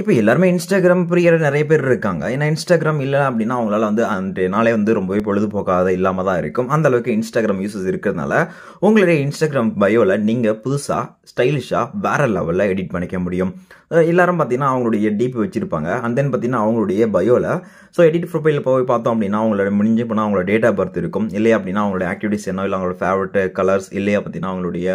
இப்போ எல்லாருமே இன்ஸ்டாகிராம் பிரியர் நிறைய பேர் இருக்காங்க ஏன்னா இன்ஸ்டாகிராம் இல்லை அப்படின்னா அவங்களால வந்து அன்றைய நாளே வந்து ரொம்பவே பொழுதுபோக்காத இல்லாமல் தான் இருக்கும் அந்த அளவுக்கு இன்ஸ்டாகிராம் யூசஸ் இருக்கிறதுனால உங்களுடைய இன்ஸ்டாகிராம் பயோவில் நீங்கள் புதுசாக ஸ்டைலிஷாக வேற லெவலில் எடிட் பண்ணிக்க முடியும் எல்லாரும் பார்த்தீங்கன்னா அவங்களுடைய டிபி வச்சிருப்பாங்க அண்ட் தென் பார்த்தீங்கன்னா அவங்களுடைய பயோவில் ஸோ எடிட் ப்ரொஃபைல் போய் பார்த்தோம் அப்படின்னா அவங்களோட முடிஞ்சு போனால் அவங்களோட டேட் ஆஃப் பர்த் இருக்கும் இல்லையா அப்படின்னா அவங்களோட ஆக்டிவிட்டிஸ் என்ன இல்லை அவங்களோட ஃபேவரட் கலர்ஸ் இல்லையா பார்த்தீங்கன்னா அவங்களுடைய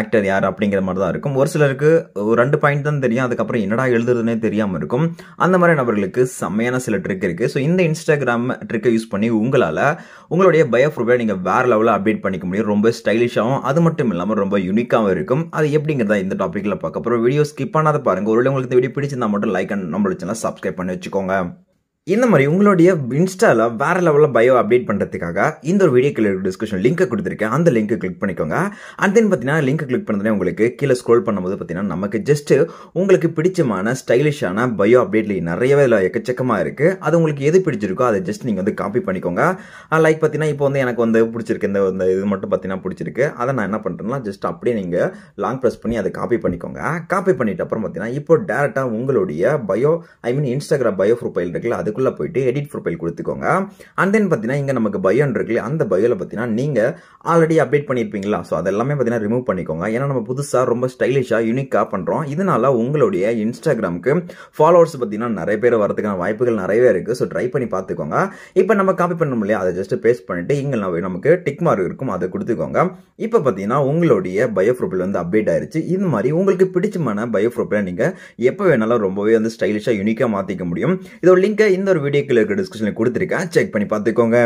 ஆக்டர் யார் அப்படிங்கிற மாதிரி தான் இருக்கும் ஒரு சிலருக்கு ஒரு ரெண்டு பாயிண்ட் தான் தெரியும் அதுக்கப்புறம் என்னடா எழுதுறது போகுதுன்னே தெரியாமல் இருக்கும் அந்த மாதிரி நபர்களுக்கு செம்மையான சில ட்ரிக் இருக்குது ஸோ இந்த இன்ஸ்டாகிராம் ட்ரிக்கை யூஸ் பண்ணி உங்களால் உங்களுடைய பயோஃப்ரூவை நீங்கள் வேறு லெவலில் அப்டேட் பண்ணிக்க முடியும் ரொம்ப ஸ்டைலிஷாகவும் அது மட்டும் இல்லாமல் ரொம்ப யூனிக்காகவும் இருக்கும் அது எப்படிங்கிறதா இந்த டாப்பிக்கில் பார்க்க அப்புறம் வீடியோ ஸ்கிப் பண்ணாத பாருங்கள் ஒருவேளை உங்களுக்கு இந்த வீடியோ பிடிச்சிருந்தா மட்டும் லைக் அண்ட் நம்மளோட சேனல் சப்ஸ்கிரைப் பண்ணி வச்சுக்கோங்க இந்த மாதிரி உங்களுடைய இன்ஸ்டாவில் வேறு லெவலில் பயோ அப்டேட் பண்ணுறதுக்காக இந்த ஒரு வீடியோ கீழே டிஸ்கஷன் லிங்க்கை கொடுத்துருக்கேன் அந்த லிங்க்கை கிளிக் பண்ணிக்கோங்க அண்ட் தென் பார்த்தீங்கன்னா லிங்க்கை கிளிக் பண்ணதுனே உங்களுக்கு கீழே ஸ்க்ரோல் பண்ணும்போது பார்த்தீங்கன்னா நமக்கு ஜஸ்ட்டு உங்களுக்கு பிடிச்சமான ஸ்டைலிஷான பயோ அப்டேட்ல நிறையவே இதில் எக்கச்சக்கமாக இருக்குது அது உங்களுக்கு எது பிடிச்சிருக்கோ அதை ஜஸ்ட் நீங்கள் வந்து காப்பி பண்ணிக்கோங்க லைக் பார்த்தீங்கன்னா இப்போ வந்து எனக்கு வந்து பிடிச்சிருக்கு இந்த இந்த இது மட்டும் பார்த்தீங்கன்னா பிடிச்சிருக்கு அதை நான் என்ன பண்ணுறேன்னா ஜஸ்ட் அப்படியே நீங்கள் லாங் ப்ரெஸ் பண்ணி அதை காப்பி பண்ணிக்கோங்க காப்பி பண்ணிட்டு அப்புறம் பார்த்தீங்கன்னா இப்போ டேரெக்டாக உங்களுடைய bio I mean Instagram bio profile இருக்குல்ல அது அதுக்குள்ளே போயிட்டு எடிட் ப்ரொஃபைல் கொடுத்துக்கோங்க அண்ட் தென் பார்த்தீங்கன்னா இங்கே நமக்கு பயோன் இருக்கு அந்த பயோவில் பார்த்தீங்கன்னா நீங்கள் ஆல்ரெடி அப்டேட் பண்ணியிருப்பீங்களா ஸோ அதெல்லாமே பார்த்தீங்கன்னா ரிமூவ் பண்ணிக்கோங்க ஏன்னா நம்ம புதுசாக ரொம்ப ஸ்டைலிஷாக யூனிக்காக பண்ணுறோம் இதனால் உங்களுடைய இன்ஸ்டாகிராமுக்கு ஃபாலோவர்ஸ் பார்த்தீங்கன்னா நிறைய பேர் வரதுக்கான வாய்ப்புகள் நிறையவே இருக்குது ஸோ ட்ரை பண்ணி பார்த்துக்கோங்க இப்போ நம்ம காப்பி பண்ண இல்லையா அதை ஜஸ்ட் பேஸ்ட் பண்ணிவிட்டு இங்கே நமக்கு டிக் மார்க் இருக்கும் அதை கொடுத்துக்கோங்க இப்போ பார்த்தீங்கன்னா உங்களுடைய பயோ ப்ரொஃபைல் வந்து அப்டேட் ஆயிடுச்சு இது மாதிரி உங்களுக்கு பிடிச்சமான பயோ ப்ரொஃபைலை நீங்கள் எப்போ வேணாலும் ரொம்பவே வந்து ஸ்டைலிஷாக யூனிக்காக மாற்றிக்க முடியும் இதோட லிங்கை இந்த ஒரு வீடியோக்குள்ள இருக்க டிஸ்கிரிப்ஷனில் கொடுத்துருக்கேன் செக் பண்ணி பார்த்துக்கோங்க